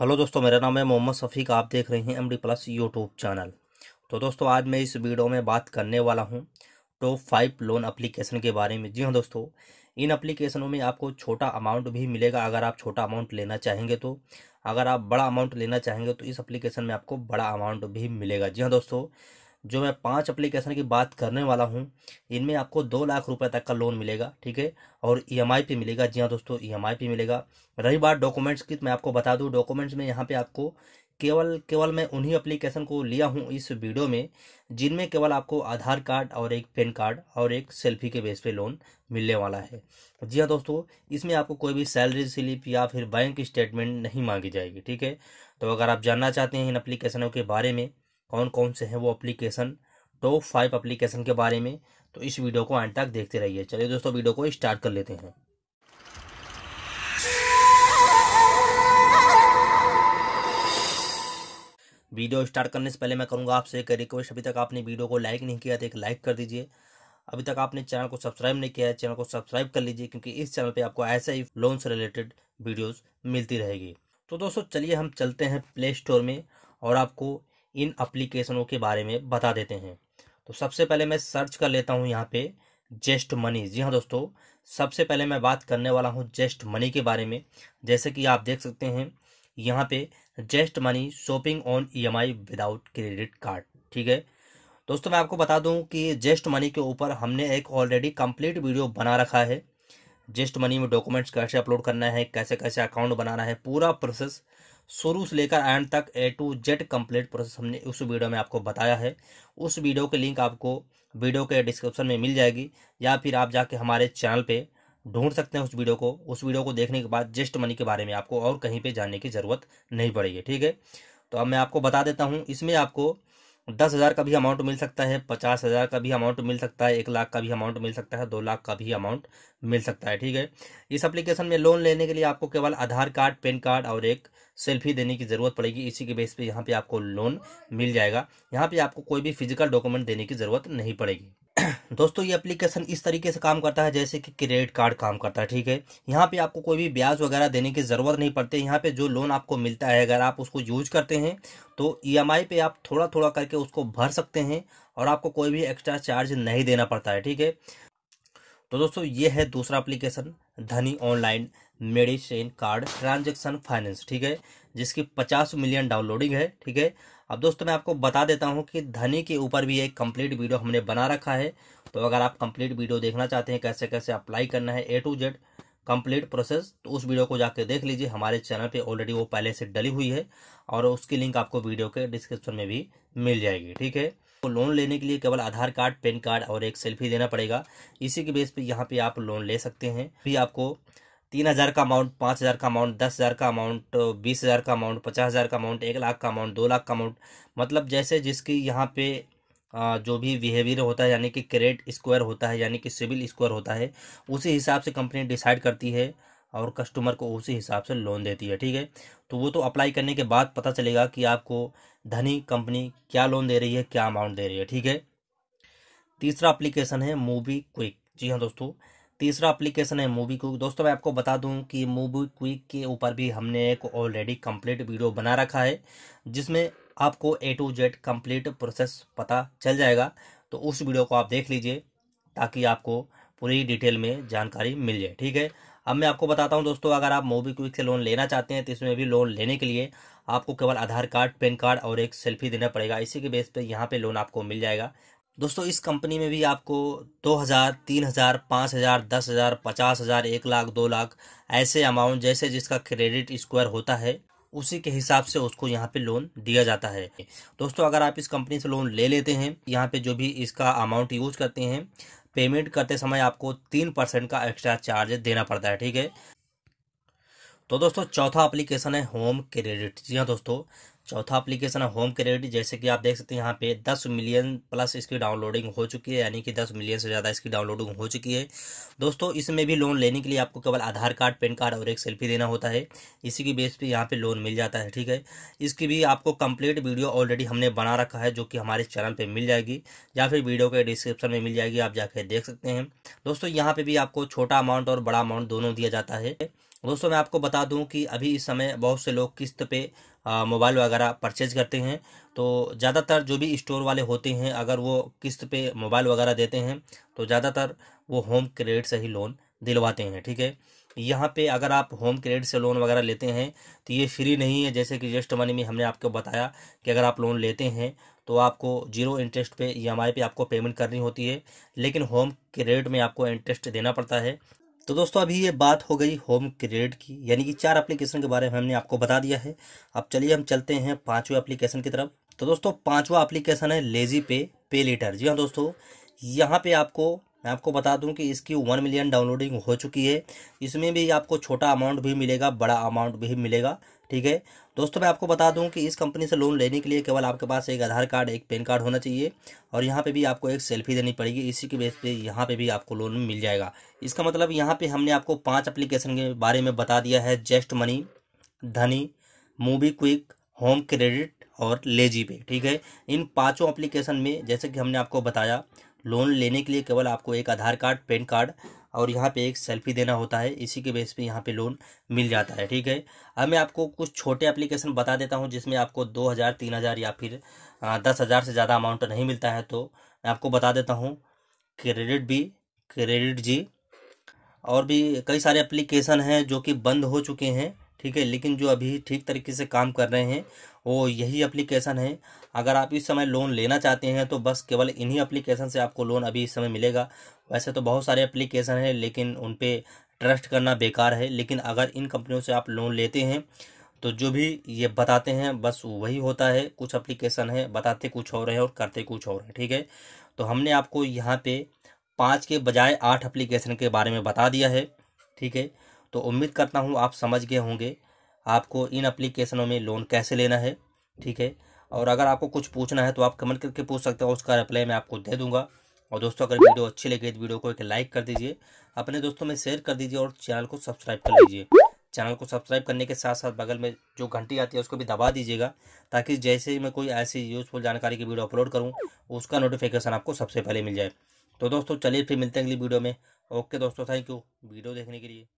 hello दोस्तों मेरा नाम है मोहम्मद शफीक आप देख रहे हैं M D plus YouTube channel तो दोस्तों आज मैं इस वीडियो में बात करने वाला हूं टॉप फाइव लोन अप्लीकेशन के बारे में जी हाँ दोस्तों इन एप्लीकेशनों में आपको छोटा अमाउंट भी मिलेगा अगर आप छोटा अमाउंट लेना चाहेंगे तो अगर आप बड़ा अमाउंट लेना चाहेंगे तो इस अप्लीकेशन में आपको बड़ा अमाउंट भी मिलेगा जी हाँ दोस्तों जो मैं पांच एप्लीकेशन की बात करने वाला हूँ इनमें आपको दो लाख रुपए तक का लोन मिलेगा ठीक है और ई एम आई पे मिलेगा जी हाँ दोस्तों ई एम आई पे मिलेगा रही बात डॉक्यूमेंट्स की तो मैं आपको बता दूँ डॉक्यूमेंट्स में यहाँ पे आपको केवल केवल मैं उन्हीं एप्लीकेशन को लिया हूँ इस वीडियो में जिनमें केवल आपको आधार कार्ड और एक पेन कार्ड और एक सेल्फी के बेस पे लोन मिलने वाला है जी हाँ दोस्तों इसमें आपको कोई भी सैलरी स्लिप या फिर बैंक स्टेटमेंट नहीं मांगी जाएगी ठीक है तो अगर आप जानना चाहते हैं इन अप्लीकेशनों के बारे में कौन कौन से हैं वो अप्लीकेशन टॉप फाइव अप्लीकेशन के बारे में तो इस वीडियो को एंड तक देखते रहिए चलिए दोस्तों वीडियो को स्टार्ट कर लेते हैं वीडियो स्टार्ट करने से पहले मैं करूँगा आपसे एक रिक्वेस्ट अभी तक आपने वीडियो को लाइक नहीं किया तो एक लाइक कर दीजिए अभी तक आपने चैनल को सब्सक्राइब नहीं किया है चैनल को सब्सक्राइब कर लीजिए क्योंकि इस चैनल पे आपको ऐसे ही लोन से रिलेटेड वीडियोस मिलती रहेगी तो दोस्तों चलिए हम चलते हैं प्ले स्टोर में और आपको इन अप्लीकेशनों के बारे में बता देते हैं तो सबसे पहले मैं सर्च कर लेता हूँ यहाँ पे जेस्ट मनी जी हाँ दोस्तों सबसे पहले मैं बात करने वाला हूँ जेस्ट मनी के बारे में जैसे कि आप देख सकते हैं यहाँ पे Zest Money shopping on EMI without credit card ठीक है दोस्तों मैं आपको बता दूँ कि जेस्ट मनी के ऊपर हमने एक ऑलरेडी कंप्लीट वीडियो बना रखा है जेस्ट मनी में डॉक्यूमेंट्स कैसे अपलोड करना है कैसे कैसे अकाउंट बनाना है पूरा प्रोसेस शुरू से लेकर एंड तक A to Z complete process हमने उस वीडियो में आपको बताया है उस वीडियो के लिंक आपको वीडियो के डिस्क्रिप्शन में मिल जाएगी या फिर आप जाके हमारे चैनल पे ढूंढ सकते हैं उस वीडियो को उस वीडियो को देखने के बाद जेस्ट मनी के बारे में आपको और कहीं पे जाने की ज़रूरत नहीं पड़ेगी ठीक है तो अब मैं आपको बता देता हूँ इसमें आपको दस हज़ार का भी अमाउंट मिल सकता है पचास हज़ार का भी अमाउंट मिल सकता है एक लाख का भी अमाउंट मिल सकता है दो लाख का भी अमाउंट मिल सकता है ठीक है इस एप्लीकेशन में लोन लेने के लिए आपको केवल आधार कार्ड पेन कार्ड और एक सेल्फी देने की ज़रूरत पड़ेगी इसी के बेस पे यहाँ पे आपको लोन मिल जाएगा यहाँ पे आपको कोई भी फिजिकल डॉक्यूमेंट देने की ज़रूरत नहीं पड़ेगी दोस्तों ये एप्लीकेशन इस तरीके से काम करता है जैसे कि क्रेडिट कार्ड काम करता है ठीक है यहाँ पे आपको कोई भी ब्याज वगैरह देने की ज़रूरत नहीं पड़ती यहाँ पे जो लोन आपको मिलता है अगर आप उसको यूज करते हैं तो ईएमआई e पे आप थोड़ा थोड़ा करके उसको भर सकते हैं और आपको कोई भी एक्स्ट्रा चार्ज नहीं देना पड़ता है ठीक है तो दोस्तों ये है दूसरा application Dhani online medicine card transaction finance ठीक है जिसकी पचास मिलियन डाउनलोडिंग है ठीक है अब दोस्तों मैं आपको बता देता हूँ कि धनी के ऊपर भी एक कंप्लीट वीडियो हमने बना रखा है तो अगर आप कंप्लीट वीडियो देखना चाहते हैं कैसे कैसे अप्लाई करना है A to Z complete process तो उस वीडियो को जाके देख लीजिए हमारे चैनल पे ऑलरेडी वो पहले से डली हुई है और उसकी लिंक आपको वीडियो के डिस्क्रिप्शन में भी मिल जाएगी ठीक है तो लोन लेने के लिए केवल आधार कार्ड पैन कार्ड और एक सेल्फी देना पड़ेगा इसी के बेस पे यहाँ पे आप लोन ले सकते हैं भी आपको तीन हज़ार का अमाउंट पाँच हज़ार का अमाउंट दस हज़ार का अमाउंट बीस हज़ार का अमाउंट पचास हज़ार का अमाउंट एक लाख का अमाउंट दो लाख का अमाउंट मतलब जैसे जिसकी यहाँ पे जो भी बिहेवियर होता है यानी कि क्रेडिट स्क्वायर होता है यानी कि सिविल स्क्वायर होता है उसी हिसाब से कंपनी डिसाइड करती है और कस्टमर को उसी हिसाब से लोन देती है ठीक है तो वो तो अप्लाई करने के बाद पता चलेगा कि आपको धनी कंपनी क्या लोन दे रही है क्या अमाउंट दे रही है ठीक है तीसरा अप्लीकेशन है मूवी क्विक जी हाँ दोस्तों तीसरा एप्लीकेशन है मूवी क्विक दोस्तों मैं आपको बता दूं कि मूवी क्विक के ऊपर भी हमने एक ऑलरेडी कंप्लीट वीडियो बना रखा है जिसमें आपको A to Z complete process पता चल जाएगा तो उस वीडियो को आप देख लीजिए ताकि आपको पूरी डिटेल में जानकारी मिल जाए ठीक है अब मैं आपको बताता हूँ दोस्तों अगर आप मोबी क्विक से लोन लेना चाहते हैं तो इसमें भी लोन लेने के लिए आपको केवल आधार कार्ड पैन कार्ड और एक सेल्फी देना पड़ेगा इसी के बेस पे यहाँ पे लोन आपको मिल जाएगा दोस्तों इस कंपनी में भी आपको दो हज़ार तीन हज़ार पाँच हज़ार दस हज़ार पचास हज़ार एक लाख दो लाख ऐसे अमाउंट जैसे जिसका क्रेडिट स्क्वायर होता है उसी के हिसाब से उसको यहाँ पे लोन दिया जाता है दोस्तों अगर आप इस कंपनी से लोन ले लेते हैं यहाँ पे जो भी इसका अमाउंट यूज करते हैं पेमेंट करते समय आपको तीन परसेंट का एक्स्ट्रा चार्ज देना पड़ता है ठीक है तो दोस्तों चौथा एप्लीकेशन है होम क्रेडिट जी हाँ दोस्तों चौथा एप्लीकेशन है होम क्रेडिट जैसे कि आप देख सकते हैं यहाँ पे 10 मिलियन प्लस इसकी डाउनलोडिंग हो चुकी है यानी कि 10 मिलियन से ज़्यादा इसकी डाउनलोडिंग हो चुकी है दोस्तों इसमें भी लोन लेने के लिए आपको केवल आधार कार्ड पैन कार्ड और एक सेल्फी देना होता है इसी के बेस पर यहाँ पर लोन मिल जाता है ठीक है इसकी भी आपको कम्प्लीट वीडियो ऑलरेडी हमने बना रखा है जो कि हमारे चैनल पर मिल जाएगी या फिर वीडियो के डिस्क्रिप्शन में मिल जाएगी आप जाके देख सकते हैं दोस्तों यहाँ पर भी आपको छोटा अमाउंट और बड़ा अमाउंट दोनों दिया जाता है दोस्तों मैं आपको बता दूं कि अभी इस समय बहुत से लोग किस्त पे मोबाइल वगैरह परचेज करते हैं तो ज़्यादातर जो भी स्टोर वाले होते हैं अगर वो किस्त पे मोबाइल वगैरह देते हैं तो ज़्यादातर वो होम क्रेडिट से ही लोन दिलवाते हैं ठीक है यहाँ पे अगर आप होम क्रेडिट से लोन वगैरह लेते हैं तो ये फ्री नहीं है जैसे कि जस्ट मनी में हमने आपको बताया कि अगर आप लोन लेते हैं तो आपको जीरो इंटरेस्ट पे ई एम आई पे आपको पेमेंट करनी होती है लेकिन होम क्रेडिट में आपको इंटरेस्ट देना पड़ता है तो दोस्तों अभी ये बात हो गई होम क्रिएट की यानी कि चार एप्लीकेशन के बारे में हमने आपको बता दिया है अब चलिए हम चलते हैं पांचवे एप्लीकेशन की तरफ तो दोस्तों पाँचवा एप्लीकेशन है लेजी पे पे लेटर जी हाँ दोस्तों यहाँ पे आपको मैं आपको बता दूं कि इसकी वन मिलियन डाउनलोडिंग हो चुकी है इसमें भी आपको छोटा अमाउंट भी मिलेगा बड़ा अमाउंट भी मिलेगा ठीक है दोस्तों मैं आपको बता दूं कि इस कंपनी से लोन लेने के लिए केवल आपके पास एक आधार कार्ड एक पैन कार्ड होना चाहिए और यहाँ पे भी आपको एक सेल्फी देनी पड़ेगी इसी के बेस पे यहाँ पे भी आपको लोन मिल जाएगा इसका मतलब यहाँ पे हमने आपको पांच एप्लीकेशन के बारे में बता दिया है जेस्ट मनी धनी मूवी क्विक होम क्रेडिट और लेजी पे ठीक है इन पाँचों अप्लीकेशन में जैसे कि हमने आपको बताया लोन लेने के लिए केवल आपको एक आधार कार्ड पैन कार्ड और यहाँ पे एक सेल्फी देना होता है इसी के बेस पे यहाँ पे लोन मिल जाता है ठीक है अब मैं आपको कुछ छोटे एप्लीकेशन बता देता हूँ जिसमें आपको दो हज़ार तीन हज़ार या फिर दस हज़ार से ज़्यादा अमाउंट नहीं मिलता है तो मैं आपको बता देता हूँ क्रेडिट बी क्रेडिट जी और भी कई सारे एप्लीकेशन हैं जो कि बंद हो चुके हैं ठीक है लेकिन जो अभी ठीक तरीके से काम कर रहे हैं वो यही एप्लीकेशन है अगर आप इस समय लोन लेना चाहते हैं तो बस केवल इन्हीं एप्लीकेशन से आपको लोन अभी इस समय मिलेगा वैसे तो बहुत सारे एप्लीकेशन हैं लेकिन उन पर ट्रस्ट करना बेकार है लेकिन अगर इन कंपनियों से आप लोन लेते हैं तो जो भी ये बताते हैं बस वही होता है कुछ एप्लीकेशन है बताते कुछ और है और करते कुछ और है ठीक है तो हमने आपको यहाँ पे पाँच के बजाय आठ एप्लीकेशन के बारे में बता दिया है ठीक है तो उम्मीद करता हूँ आप समझ गए होंगे आपको इन अप्लीकेशनों में लोन कैसे लेना है ठीक है और अगर आपको कुछ पूछना है तो आप कमेंट करके पूछ सकते हो उसका रिप्लाई मैं आपको दे दूंगा और दोस्तों अगर वीडियो अच्छी लगी तो वीडियो को एक लाइक कर दीजिए अपने दोस्तों में शेयर कर दीजिए और चैनल को सब्सक्राइब कर लीजिए चैनल को सब्सक्राइब करने के साथ साथ बगल में जो घंटी आती है उसको भी दबा दीजिएगा ताकि जैसे ही मैं कोई ऐसी यूज़फुल जानकारी की वीडियो अपलोड करूँ उसका नोटिफिकेशन आपको सबसे पहले मिल जाए तो दोस्तों चलिए फिर मिलते हैं अगली वीडियो में ओके दोस्तों थैंक यू वीडियो देखने के लिए